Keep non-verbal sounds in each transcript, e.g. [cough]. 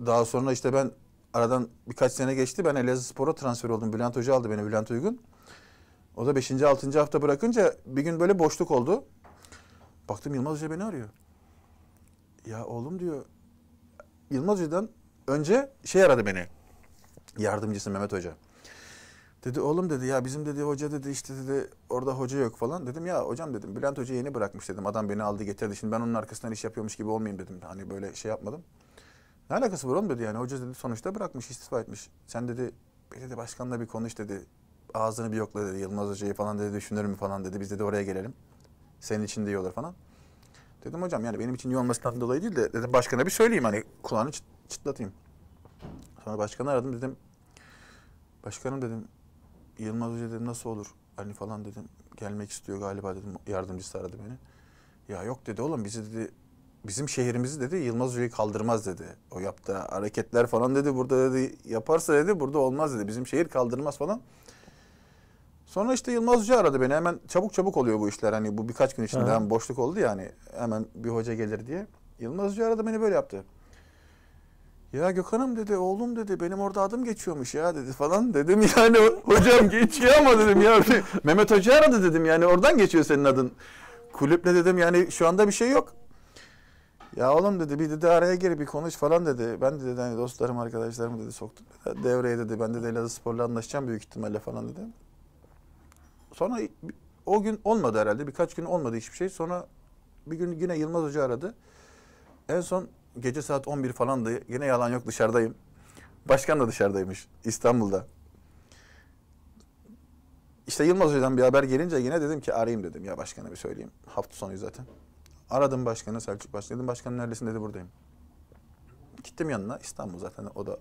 daha sonra işte ben aradan birkaç sene geçti. Ben Elazığ Spor'a transfer oldum. Bülent Hoca aldı beni, Bülent Uygun. O da 5. 6. hafta bırakınca bir gün böyle boşluk oldu. Baktım Yılmaz Hoca beni arıyor. Ya oğlum diyor. Yılmaz Hoca'dan önce şey aradı beni. Yardımcısı Mehmet Hoca. Dedi oğlum dedi ya bizim dedi hoca dedi işte dedi orada hoca yok falan. Dedim ya hocam dedim Bülent Hoca yeni bırakmış dedim. Adam beni aldı getirdi. Şimdi ben onun arkasından iş yapıyormuş gibi olmayayım dedim. Hani böyle şey yapmadım. Ne alakası var oğlum dedi yani. Hoca dedi sonuçta bırakmış, istifa etmiş. Sen dedi belediye başkanla bir konuş dedi. Ağzını bir yokla dedi. Yılmaz Hoca'yı falan dedi düşünür mü falan dedi. Biz dedi oraya gelelim. Senin için de iyi olur falan. Dedim hocam yani benim için iyi olmasından dolayı değil de dedim başkana bir söyleyeyim hani kulağını çıt, çıtlatayım. Sonra başkanı aradım dedim. Başkanım dedim Yılmaz Hoca dedim nasıl olur? Hani falan dedim gelmek istiyor galiba dedim yardımcısı aradı beni. Ya yok dedi oğlum bizi dedi bizim şehrimizi dedi Yılmaz Hoca'yı kaldırmaz dedi. O yaptı hareketler falan dedi burada dedi yaparsa dedi burada olmaz dedi. Bizim şehir kaldırmaz falan. Sonra işte Yılmaz Hoca aradı beni. Hemen çabuk çabuk oluyor bu işler. Hani bu birkaç gün içinde hemen boşluk oldu ya hani hemen bir hoca gelir diye. Yılmaz Hoca aradı beni böyle yaptı. Ya Gökhan'ım dedi oğlum dedi benim orada adım geçiyormuş ya dedi falan dedim [laughs] yani hocam geçiyor ama dedim ya [laughs] Mehmet Hoca aradı dedim yani oradan geçiyor senin adın. Kulüple dedim yani şu anda bir şey yok. Ya oğlum dedi bir dedi araya gir bir konuş falan dedi. Ben de dedi hani dostlarım arkadaşlarım dedi soktum. Devreye dedi ben de Elazığ Spor'la anlaşacağım büyük ihtimalle falan dedi. Sonra o gün olmadı herhalde birkaç gün olmadı hiçbir şey. Sonra bir gün yine Yılmaz Hoca aradı. En son gece saat 11 falandı. Yine yalan yok dışarıdayım. Başkan da dışarıdaymış İstanbul'da. İşte Yılmaz Hoca'dan bir haber gelince yine dedim ki arayayım dedim ya başkana bir söyleyeyim. Hafta sonu zaten. Aradım başkanı Selçuk Başkan. Dedim başkanım neredesin dedi buradayım. Gittim yanına İstanbul zaten o da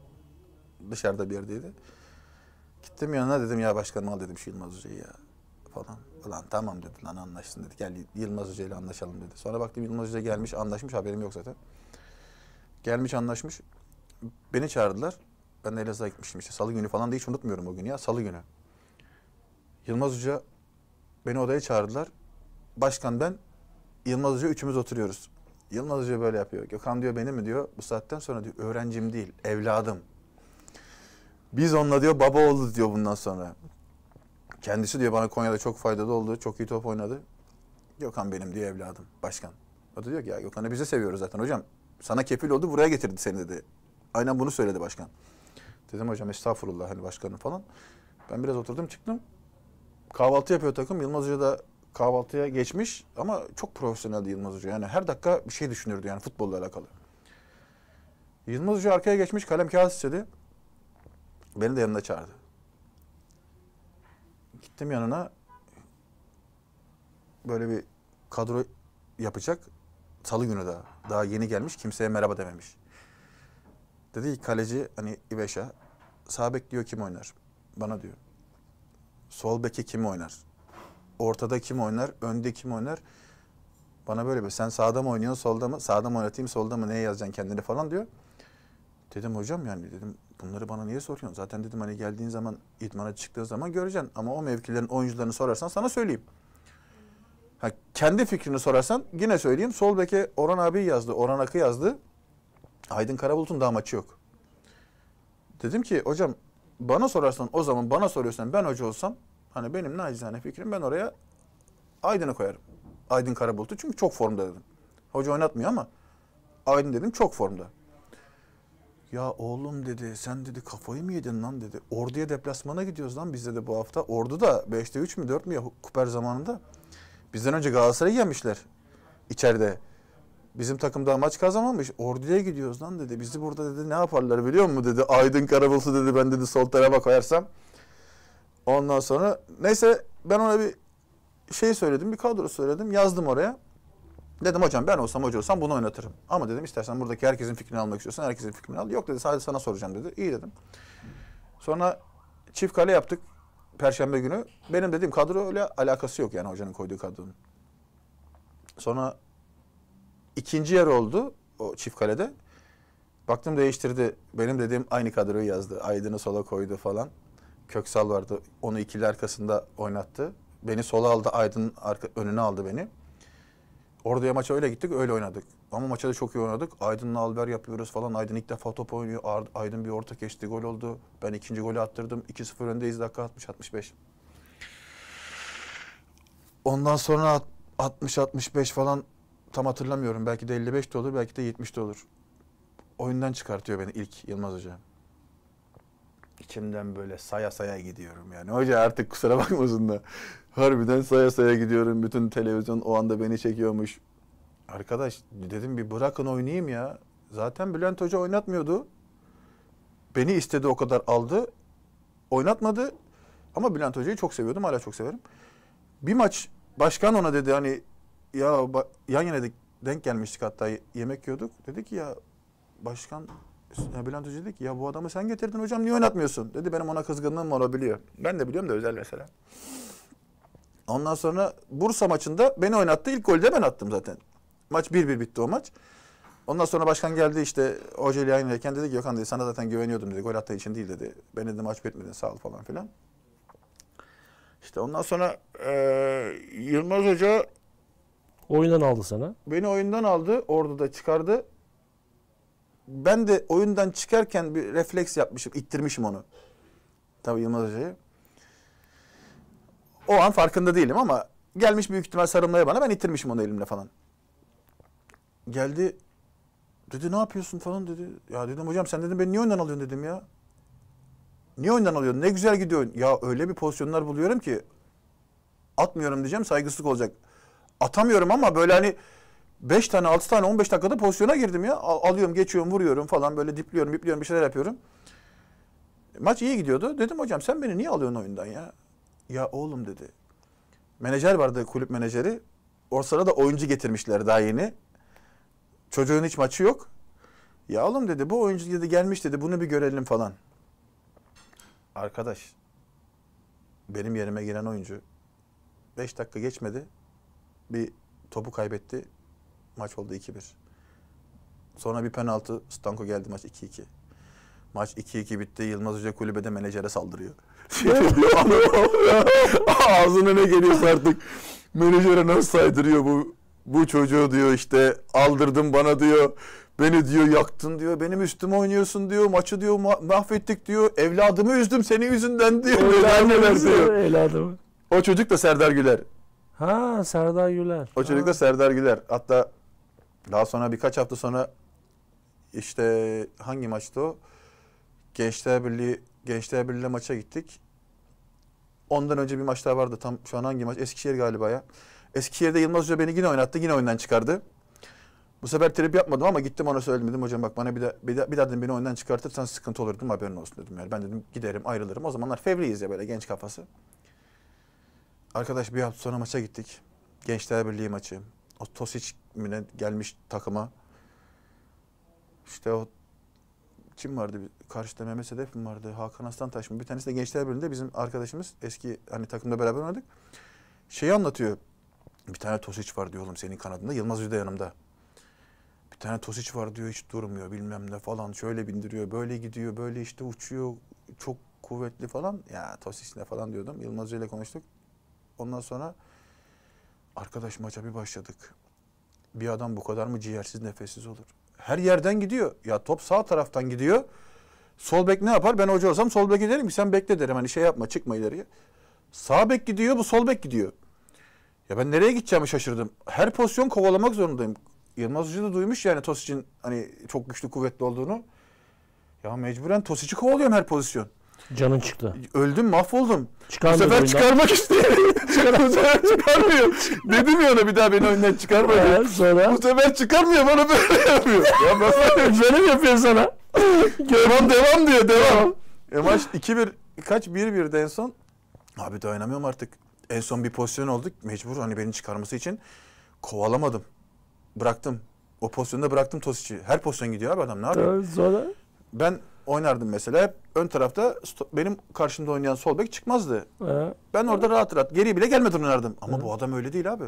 dışarıda bir yerdeydi. Gittim yanına dedim ya başkanım al dedim şu Yılmaz Hoca'yı ya falan. Ulan tamam dedi lan anlaştın dedi. Gel Yılmaz Hoca ile anlaşalım dedi. Sonra baktım Yılmaz Hoca gelmiş anlaşmış haberim yok zaten. Gelmiş anlaşmış. Beni çağırdılar. Ben de Elazığ'a gitmiştim işte. Salı günü falan da hiç unutmuyorum o günü ya. Salı günü. Yılmaz Hoca beni odaya çağırdılar. Başkan ben Yılmaz Hoca üçümüz oturuyoruz. Yılmaz Hoca böyle yapıyor. Gökhan diyor benim mi diyor. Bu saatten sonra diyor öğrencim değil evladım. Biz onunla diyor baba oldu diyor bundan sonra. Kendisi diyor bana Konya'da çok faydalı oldu. Çok iyi top oynadı. Gökhan benim diyor evladım başkan. O da diyor ki ya Gökhan'ı bize seviyoruz zaten hocam. Sana kefil oldu buraya getirdi seni dedi. Aynen bunu söyledi başkan. Dedim hocam estağfurullah hani başkanım falan. Ben biraz oturdum çıktım. Kahvaltı yapıyor takım. Yılmaz Hoca da kahvaltıya geçmiş ama çok profesyoneldi Yılmaz Hoca. Yani her dakika bir şey düşünürdü yani futbolla alakalı. Yılmaz Hoca arkaya geçmiş kalem kağıt istedi. Beni de yanına çağırdı. Gittim yanına. Böyle bir kadro yapacak. Salı günü daha. Daha yeni gelmiş. Kimseye merhaba dememiş. Dedi ki kaleci hani İbeş'a. Sağ bek diyor kim oynar? Bana diyor. Sol beki kim oynar? Ortada kim oynar? Önde kim oynar? Bana böyle bir sen sağda mı oynuyorsun solda mı? Sağda mı oynatayım solda mı? Neye yazacaksın kendini falan diyor. Dedim hocam yani dedim bunları bana niye soruyorsun? Zaten dedim hani geldiğin zaman idmana çıktığın zaman göreceksin. Ama o mevkilerin oyuncularını sorarsan sana söyleyeyim. Ha, kendi fikrini sorarsan yine söyleyeyim. Sol beke Orhan abi yazdı. Orhan Akı yazdı. Aydın Karabulut'un daha maçı yok. Dedim ki hocam bana sorarsan o zaman bana soruyorsan ben hoca olsam Hani benim nacizane fikrim ben oraya Aydın'ı koyarım. Aydın Karabulut'u çünkü çok formda dedim. Hoca oynatmıyor ama Aydın dedim çok formda. Ya oğlum dedi sen dedi kafayı mı yedin lan dedi. Ordu'ya deplasmana gidiyoruz lan biz dedi bu hafta. Ordu da 5'te 3 mü 4 mü ya kuper zamanında. Bizden önce Galatasaray'ı yemişler içeride. Bizim takım daha maç kazanmamış. Ordu'ya gidiyoruz lan dedi. Bizi burada dedi ne yaparlar biliyor musun dedi. Aydın Karabulutu dedi ben dedi sol tarafa koyarsam. Ondan sonra neyse ben ona bir şey söyledim, bir kadro söyledim, yazdım oraya. Dedim hocam ben olsam hoca olsam bunu oynatırım. Ama dedim istersen buradaki herkesin fikrini almak istiyorsan herkesin fikrini al. Yok dedi sadece sana soracağım dedi. İyi dedim. Sonra çift kale yaptık perşembe günü. Benim dediğim kadro öyle alakası yok yani hocanın koyduğu kadronun. Sonra ikinci yer oldu o çift kalede. Baktım değiştirdi. Benim dediğim aynı kadroyu yazdı. Aydın'ı sola koydu falan. Köksal vardı. Onu ikili arkasında oynattı. Beni sola aldı. Aydın arka, önüne aldı beni. Orduya maça öyle gittik. Öyle oynadık. Ama maça da çok iyi oynadık. Aydın'la Alber yapıyoruz falan. Aydın ilk defa top oynuyor. Aydın bir orta geçti. Gol oldu. Ben ikinci golü attırdım. 2-0 öndeyiz. Dakika 60-65. Ondan sonra 60-65 falan tam hatırlamıyorum. Belki de 55 de olur. Belki de 70 de olur. Oyundan çıkartıyor beni ilk Yılmaz Hoca içimden böyle saya saya gidiyorum yani. Hoca artık kusura bakmasın da harbiden saya saya gidiyorum. Bütün televizyon o anda beni çekiyormuş. Arkadaş dedim bir bırakın oynayayım ya. Zaten Bülent Hoca oynatmıyordu. Beni istedi o kadar aldı. Oynatmadı. Ama Bülent Hoca'yı çok seviyordum. Hala çok severim. Bir maç başkan ona dedi hani ya yan yana denk gelmiştik hatta yemek yiyorduk. Dedi ki ya başkan ya Bülent Hoca dedi ki ya bu adamı sen getirdin hocam niye oynatmıyorsun? Dedi benim ona kızgınlığım var o biliyor. Ben de biliyorum da özel mesela. Ondan sonra Bursa maçında beni oynattı. İlk golü de ben attım zaten. Maç 1-1 bitti o maç. Ondan sonra başkan geldi işte hoca ile yayınlarken dedi ki Gökhan dedi sana zaten güveniyordum dedi. Gol attığı için değil dedi. Beni dedi maç bitmedin sağ ol falan filan. İşte ondan sonra e, Yılmaz Hoca oyundan aldı sana. Beni oyundan aldı. orada da çıkardı ben de oyundan çıkarken bir refleks yapmışım, ittirmişim onu. Tabii Yılmaz Hoca'yı. O an farkında değilim ama gelmiş büyük ihtimal sarılmaya bana ben ittirmişim onu elimle falan. Geldi dedi ne yapıyorsun falan dedi. Ya dedim hocam sen dedim beni niye oyundan alıyorsun dedim ya. Niye oyundan alıyorsun? Ne güzel gidiyor. Ya öyle bir pozisyonlar buluyorum ki atmıyorum diyeceğim saygısızlık olacak. Atamıyorum ama böyle hani 5 tane 6 tane 15 dakikada pozisyona girdim ya. alıyorum geçiyorum vuruyorum falan böyle dipliyorum dipliyorum bir şeyler yapıyorum. Maç iyi gidiyordu. Dedim hocam sen beni niye alıyorsun oyundan ya? Ya oğlum dedi. Menajer vardı kulüp menajeri. O da oyuncu getirmişler daha yeni. Çocuğun hiç maçı yok. Ya oğlum dedi bu oyuncu dedi gelmiş dedi bunu bir görelim falan. Arkadaş benim yerime giren oyuncu 5 dakika geçmedi. Bir topu kaybetti. Maç oldu 2-1. Sonra bir penaltı. Stanko geldi maç 2-2. Maç 2-2 bitti. Yılmaz Hoca kulübede menajere saldırıyor. [laughs] [laughs] Ağzına ne geliyorsa artık. Menajere nasıl saydırıyor bu bu çocuğu diyor işte aldırdın bana diyor. Beni diyor yaktın diyor. Benim üstüme oynuyorsun diyor. Maçı diyor ma mahvettik diyor. Evladımı üzdüm senin yüzünden diyor. Evladımı diyor. Evladımı. O çocuk da Serdar Güler. Ha Serdar Güler. O çocuk da Serdar Güler. Hatta daha sonra birkaç hafta sonra işte hangi maçtı o? Gençler Birliği Gençler Birliği maça gittik. Ondan önce bir maç daha vardı. Tam şu an hangi maç? Eskişehir galiba ya. Eskişehir'de Yılmaz Hoca beni yine oynattı. Yine oyundan çıkardı. Bu sefer trip yapmadım ama gittim ona söyledim dedim hocam bak bana bir daha bir daha, bir daha dedim beni oyundan çıkartırsan sıkıntı olur dedim haberin olsun dedim yani. Ben dedim giderim ayrılırım. O zamanlar fevriyiz ya böyle genç kafası. Arkadaş bir hafta sonra maça gittik. Gençler Birliği maçı. O Tosic mine gelmiş takıma. İşte o kim vardı? Karşıda Mehmet Sedef mi vardı? Hakan Aslan taş mı? Bir tanesi de Gençler Birliği'nde bizim arkadaşımız. Eski hani takımda beraber oynadık. Şeyi anlatıyor. Bir tane tosic var diyor oğlum senin kanadında. Yılmaz Yüzde yanımda. Bir tane tosic var diyor hiç durmuyor bilmem ne falan. Şöyle bindiriyor, böyle gidiyor, böyle işte uçuyor. Çok kuvvetli falan. Ya tosic ne falan diyordum. Yılmaz ile konuştuk. Ondan sonra arkadaş maça bir başladık bir adam bu kadar mı ciğersiz nefessiz olur? Her yerden gidiyor. Ya top sağ taraftan gidiyor. Sol bek ne yapar? Ben hoca olsam sol bek derim ki sen bekle derim. Hani şey yapma çıkma ileriye. Sağ bek gidiyor bu sol bek gidiyor. Ya ben nereye gideceğimi şaşırdım. Her pozisyon kovalamak zorundayım. Yılmaz Hoca da duymuş yani Tosic'in hani çok güçlü kuvvetli olduğunu. Ya mecburen Tosic'i kovalıyorum her pozisyon. Canın çıktı. Öldüm mahvoldum. Çıkarmadı Bu sefer oyundan. çıkarmak istedi. [laughs] Bu sefer çıkarmıyor. Dedim ya ona bir daha beni oyundan çıkarma diye. Ee, sonra? Bu sefer çıkarmıyor bana böyle yapıyor. ya ben böyle mi yapıyor sana? devam devam diyor devam. e maç 2-1 kaç 1-1'de en son. Abi de oynamıyorum artık. En son bir pozisyon olduk. Mecbur hani beni çıkarması için kovalamadım. Bıraktım. O pozisyonda bıraktım Tosic'i. Her pozisyon gidiyor abi adam ne yapıyor? Ee, sonra? Ben oynardım mesela. Hep ön tarafta benim karşımda oynayan sol bek çıkmazdı. Ee, ben orada evet. rahat rahat geri bile gelmeden oynardım. Ama evet. bu adam öyle değil abi.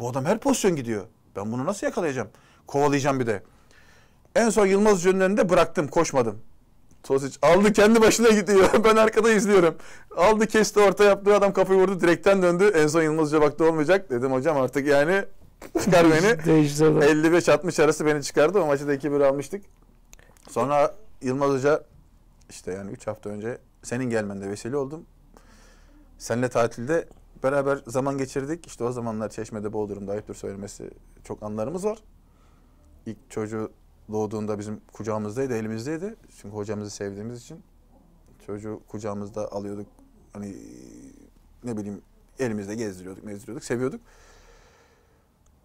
Bu adam her pozisyon gidiyor. Ben bunu nasıl yakalayacağım? Kovalayacağım bir de. En son Yılmaz Hoca'nın önünde bıraktım, koşmadım. Tosic aldı kendi başına gidiyor. [laughs] ben arkada izliyorum. Aldı kesti orta yaptığı Adam kafayı vurdu direkten döndü. En son Yılmaz Hoca baktı olmayacak. Dedim hocam artık yani [laughs] çıkar beni. 55-60 arası beni çıkardı. O maçı da 2-1 almıştık. Sonra Yılmaz Hoca işte yani üç hafta önce senin gelmende vesile oldum. Seninle tatilde beraber zaman geçirdik. İşte o zamanlar Çeşme'de Bodrum'da ayıptır söylemesi çok anlarımız var. İlk çocuğu doğduğunda bizim kucağımızdaydı, elimizdeydi. Çünkü hocamızı sevdiğimiz için çocuğu kucağımızda alıyorduk. Hani ne bileyim elimizde gezdiriyorduk, mezdiriyorduk, seviyorduk.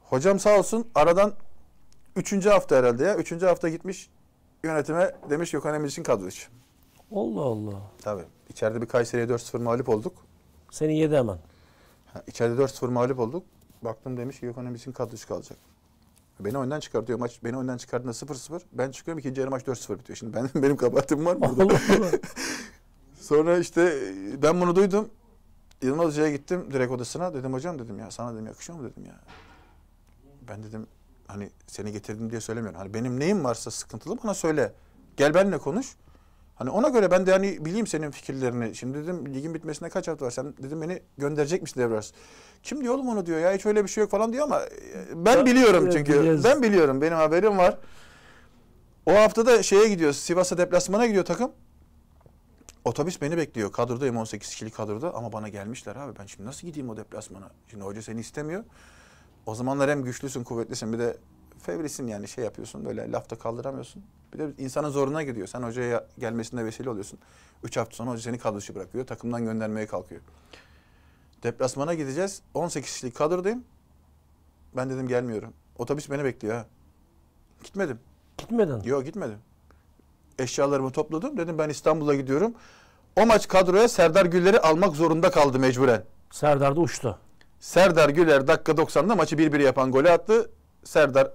Hocam sağ olsun aradan üçüncü hafta herhalde ya. Üçüncü hafta gitmiş yönetime demiş Gökhan Emre için kadro dışı. Allah Allah. Tabii. İçeride bir Kayseri'ye 4-0 mağlup olduk. Seni yedi hemen. Ha, içeride 4-0 mağlup olduk. Baktım demiş ki Gökhan Emre için kadro dışı kalacak. Beni oyundan çıkartıyor maç. Beni oyundan çıkardığında 0-0. Ben çıkıyorum ikinci yarı maç 4-0 bitiyor. Şimdi benim [laughs] benim kabahatim var mı burada? Allah Allah. [laughs] Sonra işte ben bunu duydum. Yılmaz Hoca'ya gittim direkt odasına. Dedim hocam dedim ya sana dedim yakışıyor mu dedim ya. Ben dedim hani seni getirdim diye söylemiyorum. Hani benim neyim varsa sıkıntılı bana söyle. Gel benimle konuş. Hani ona göre ben de hani bileyim senin fikirlerini. Şimdi dedim ligin bitmesine kaç hafta var? Sen dedim beni gönderecek gönderecekmiş devras. Kim diyor oğlum onu diyor ya hiç öyle bir şey yok falan diyor ama e, ben ya, biliyorum çünkü. Biliyoruz. Ben biliyorum benim haberim var. O hafta da şeye gidiyor Sivas'a deplasmana gidiyor takım. Otobüs beni bekliyor. Kadrodayım 18 kişilik kadroda ama bana gelmişler abi. Ben şimdi nasıl gideyim o deplasmana? Şimdi hoca seni istemiyor. O zamanlar hem güçlüsün, kuvvetlisin bir de fevrisin yani şey yapıyorsun böyle lafta kaldıramıyorsun. Bir de insanın zoruna gidiyor. Sen hocaya gelmesine vesile oluyorsun. Üç hafta sonra hoca seni kadro bırakıyor. Takımdan göndermeye kalkıyor. Deplasmana gideceğiz. 18 kişilik kadrodayım. Ben dedim gelmiyorum. Otobüs beni bekliyor ha. Gitmedim. Gitmedin. Yok gitmedim. Eşyalarımı topladım. Dedim ben İstanbul'a gidiyorum. O maç kadroya Serdar Güller'i almak zorunda kaldı mecburen. Serdar da uçtu. Serdar Güler dakika 90'da maçı 1-1 yapan golü attı. Serdar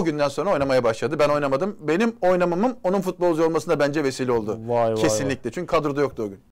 o günden sonra oynamaya başladı. Ben oynamadım. Benim oynamamım onun futbolcu olmasına bence vesile oldu. Vay, Kesinlikle. Vay, vay. Çünkü kadroda yoktu o gün.